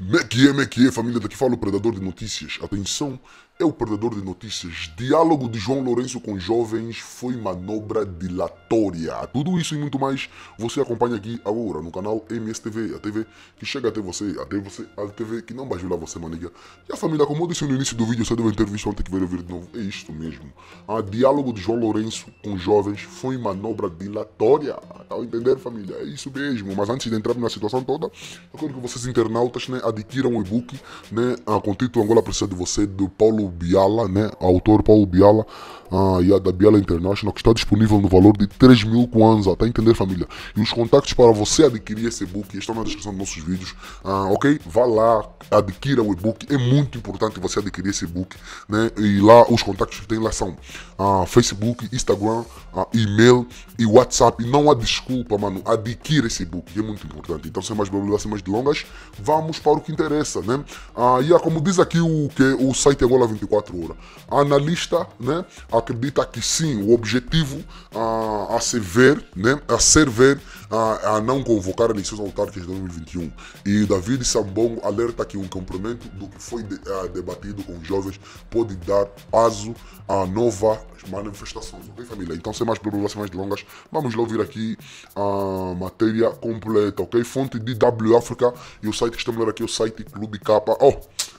Mekie, Mekie, família, daqui fala o Predador de Notícias. Atenção, é o perdedor de notícias. Diálogo de João Lourenço com jovens foi manobra dilatória. Tudo isso e muito mais você acompanha aqui agora no canal MSTV, a TV que chega até você, até você, a TV que não vai julgar você, maniga. E a família, como eu disse no início do vídeo, você deve ter visto ontem que veio ver de novo. É isto mesmo. A diálogo de João Lourenço com jovens foi manobra dilatória. Tá a entender, família? É isso mesmo. Mas antes de entrar na situação toda, eu quero que vocês internautas né, adquiram o um e-book, né? A Contito Angola precisa de você, do Paulo Biala, né? Autor Paulo Biala, uh, a da Biala International, que está disponível no valor de 3 mil kwanza, tá entendendo, família? E os contatos para você adquirir esse e-book estão na descrição dos nossos vídeos, uh, ok? Vá lá, adquira o e-book, é muito importante você adquirir esse e-book, né? E lá os contatos que tem lá são uh, Facebook, Instagram, e-mail e WhatsApp. Não há desculpa, mano, adquira esse e-book, é muito importante. Então, sem mais problemas, sem mais delongas, vamos para o que interessa, né? Uh, yeah, como diz aqui o, que, o site Angola 20 24 horas. A analista né, acredita que sim, o objetivo a, a se ver, né, a ser ver, a, a não convocar eleições autárquicas de 2021. E David Sambongo alerta que um cumprimento do que foi de, uh, debatido com os jovens pode dar aso a novas manifestações. Ok, família? Então, sem mais sem mais longas, vamos lá ouvir aqui a matéria completa, ok? Fonte de W África e o site que estamos lendo aqui é o site Clube Capa. Oh!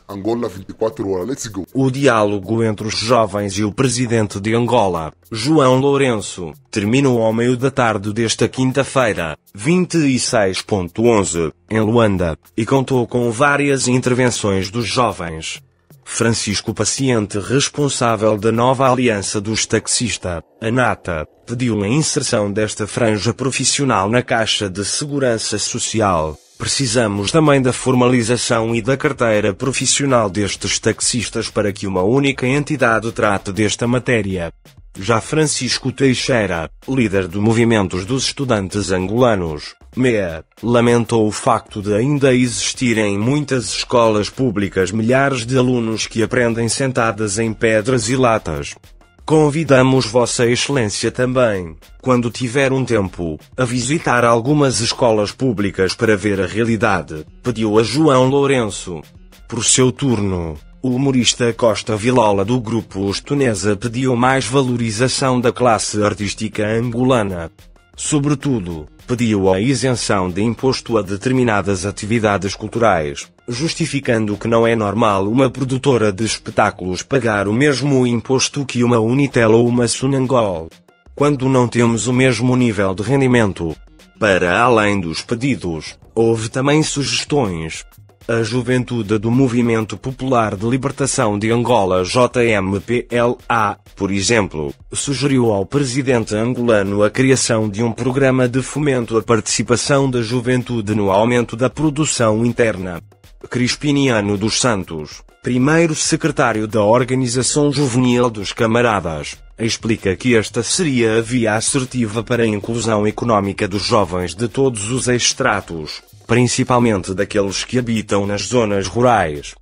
Angola 24 horas. Let's go. O diálogo entre os jovens e o presidente de Angola, João Lourenço, terminou ao meio da tarde desta quinta-feira, 26.11, em Luanda, e contou com várias intervenções dos jovens. Francisco Paciente, responsável da nova Aliança dos Taxistas, ANATA, pediu a inserção desta franja profissional na Caixa de Segurança Social. Precisamos também da formalização e da carteira profissional destes taxistas para que uma única entidade trate desta matéria. Já Francisco Teixeira, líder do Movimentos dos Estudantes Angolanos, MEA, lamentou o facto de ainda existirem em muitas escolas públicas milhares de alunos que aprendem sentadas em pedras e latas. Convidamos Vossa Excelência também, quando tiver um tempo, a visitar algumas escolas públicas para ver a realidade, pediu a João Lourenço. Por seu turno, o humorista Costa Vilola do grupo Estonesa pediu mais valorização da classe artística angolana, Sobretudo, pediu a isenção de imposto a determinadas atividades culturais, justificando que não é normal uma produtora de espetáculos pagar o mesmo imposto que uma Unitel ou uma Sunangol. Quando não temos o mesmo nível de rendimento. Para além dos pedidos, houve também sugestões, a juventude do Movimento Popular de Libertação de Angola JMPLA, por exemplo, sugeriu ao presidente angolano a criação de um programa de fomento à participação da juventude no aumento da produção interna. Crispiniano dos Santos, primeiro secretário da Organização Juvenil dos Camaradas, explica que esta seria a via assertiva para a inclusão econômica dos jovens de todos os estratos principalmente daqueles que habitam nas zonas rurais.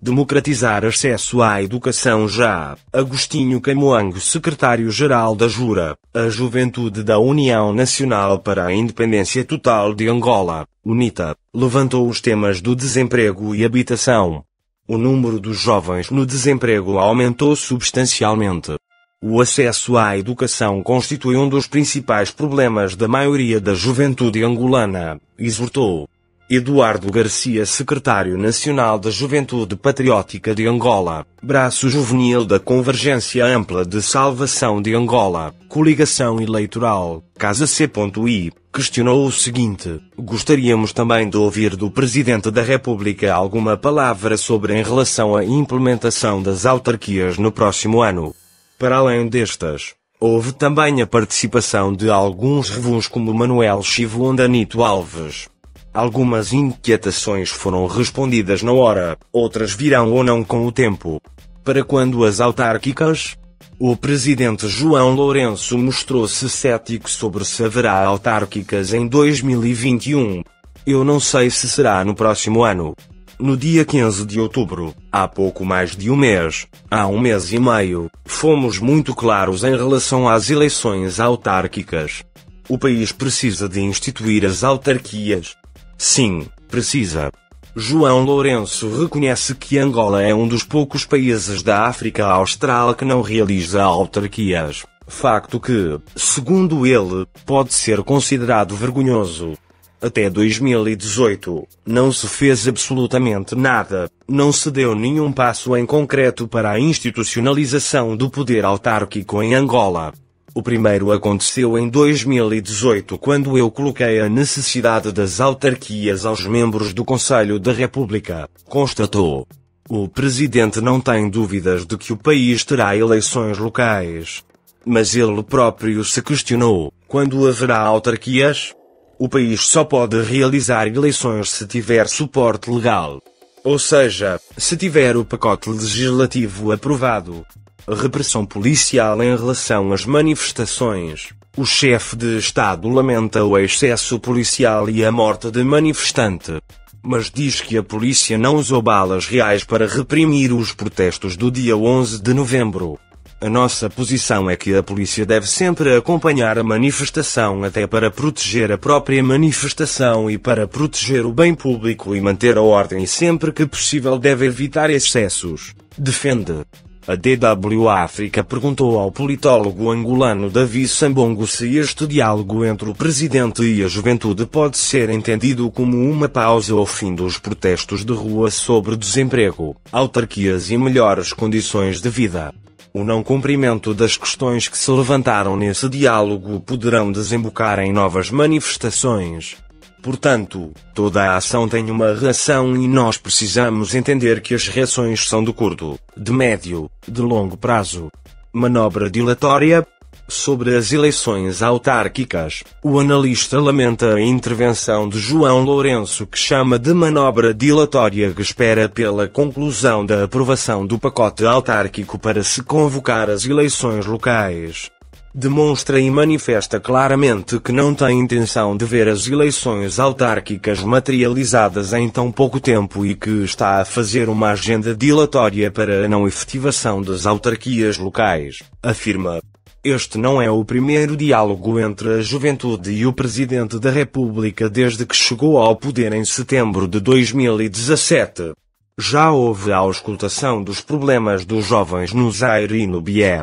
Democratizar acesso à educação já. Agostinho Camoango, secretário-geral da Jura, a Juventude da União Nacional para a Independência Total de Angola, UNITA, levantou os temas do desemprego e habitação. O número dos jovens no desemprego aumentou substancialmente. O acesso à educação constitui um dos principais problemas da maioria da juventude angolana, exortou. Eduardo Garcia, secretário nacional da Juventude Patriótica de Angola, braço juvenil da Convergência Ampla de Salvação de Angola, coligação eleitoral, Casa C.I, questionou o seguinte: Gostaríamos também de ouvir do Presidente da República alguma palavra sobre em relação à implementação das autarquias no próximo ano. Para além destas, Houve também a participação de alguns revuns como Manuel Chivo Andanito Alves, Algumas inquietações foram respondidas na hora, outras virão ou não com o tempo. Para quando as autárquicas? O presidente João Lourenço mostrou-se cético sobre se haverá autárquicas em 2021. Eu não sei se será no próximo ano. No dia 15 de outubro, há pouco mais de um mês, há um mês e meio, fomos muito claros em relação às eleições autárquicas. O país precisa de instituir as autarquias. Sim, precisa. João Lourenço reconhece que Angola é um dos poucos países da África Austral que não realiza autarquias, facto que, segundo ele, pode ser considerado vergonhoso. Até 2018, não se fez absolutamente nada, não se deu nenhum passo em concreto para a institucionalização do poder autárquico em Angola. O primeiro aconteceu em 2018, quando eu coloquei a necessidade das autarquias aos membros do Conselho da República, constatou. O presidente não tem dúvidas de que o país terá eleições locais. Mas ele próprio se questionou: quando haverá autarquias? O país só pode realizar eleições se tiver suporte legal. Ou seja, se tiver o pacote legislativo aprovado repressão policial em relação às manifestações. O chefe de Estado lamenta o excesso policial e a morte de manifestante, mas diz que a polícia não usou balas reais para reprimir os protestos do dia 11 de novembro. A nossa posição é que a polícia deve sempre acompanhar a manifestação até para proteger a própria manifestação e para proteger o bem público e manter a ordem sempre que possível deve evitar excessos. Defende. A DW África perguntou ao politólogo angolano Davi Sambongo se este diálogo entre o presidente e a juventude pode ser entendido como uma pausa ao fim dos protestos de rua sobre desemprego, autarquias e melhores condições de vida. O não cumprimento das questões que se levantaram nesse diálogo poderão desembocar em novas manifestações. Portanto, toda a ação tem uma reação e nós precisamos entender que as reações são do curto, de médio, de longo prazo. Manobra dilatória. Sobre as eleições autárquicas, o analista lamenta a intervenção de João Lourenço, que chama de manobra dilatória que espera pela conclusão da aprovação do pacote autárquico para se convocar as eleições locais demonstra e manifesta claramente que não tem intenção de ver as eleições autárquicas materializadas em tão pouco tempo e que está a fazer uma agenda dilatória para a não efetivação das autarquias locais, afirma. Este não é o primeiro diálogo entre a juventude e o Presidente da República desde que chegou ao poder em setembro de 2017. Já houve a auscultação dos problemas dos jovens no Zaire e no Bié.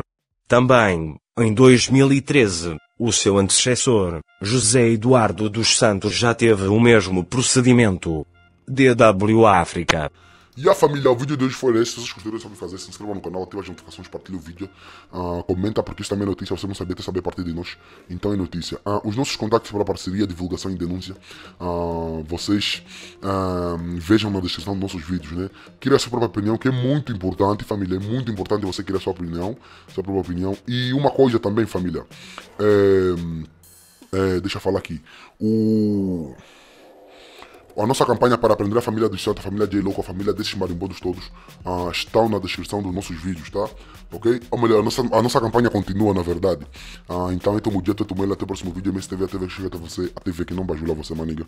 Também, em 2013, o seu antecessor, José Eduardo dos Santos já teve o mesmo procedimento. DW África e a família, o vídeo de hoje foi esse. Se vocês gostaram, sabe fazer, se inscrevam no canal, ativem as notificações, partilha o vídeo, uh, comenta, porque isso também é notícia. Você não sabia até saber a partir de nós. Então é notícia. Uh, os nossos contatos para parceria, divulgação e denúncia, uh, vocês vejam na descrição dos nossos vídeos, né? Cria a sua própria opinião, que é muito importante, família. É muito importante você criar a sua opinião, sua própria opinião. E uma coisa também, família. É, é, deixa eu falar aqui. O. A nossa campanha para aprender a família do Santos, a família de Louco, a família desses marimbondos todos, uh, ah, estão na descrição dos nossos vídeos, tá? Ok? Ou melhor, a nossa, a nossa campanha continua, na verdade. Uh, então, é todo dia, todo mês, até o próximo vídeo. MSTV, a TV chega até você, a TV que não bajula você, maniga.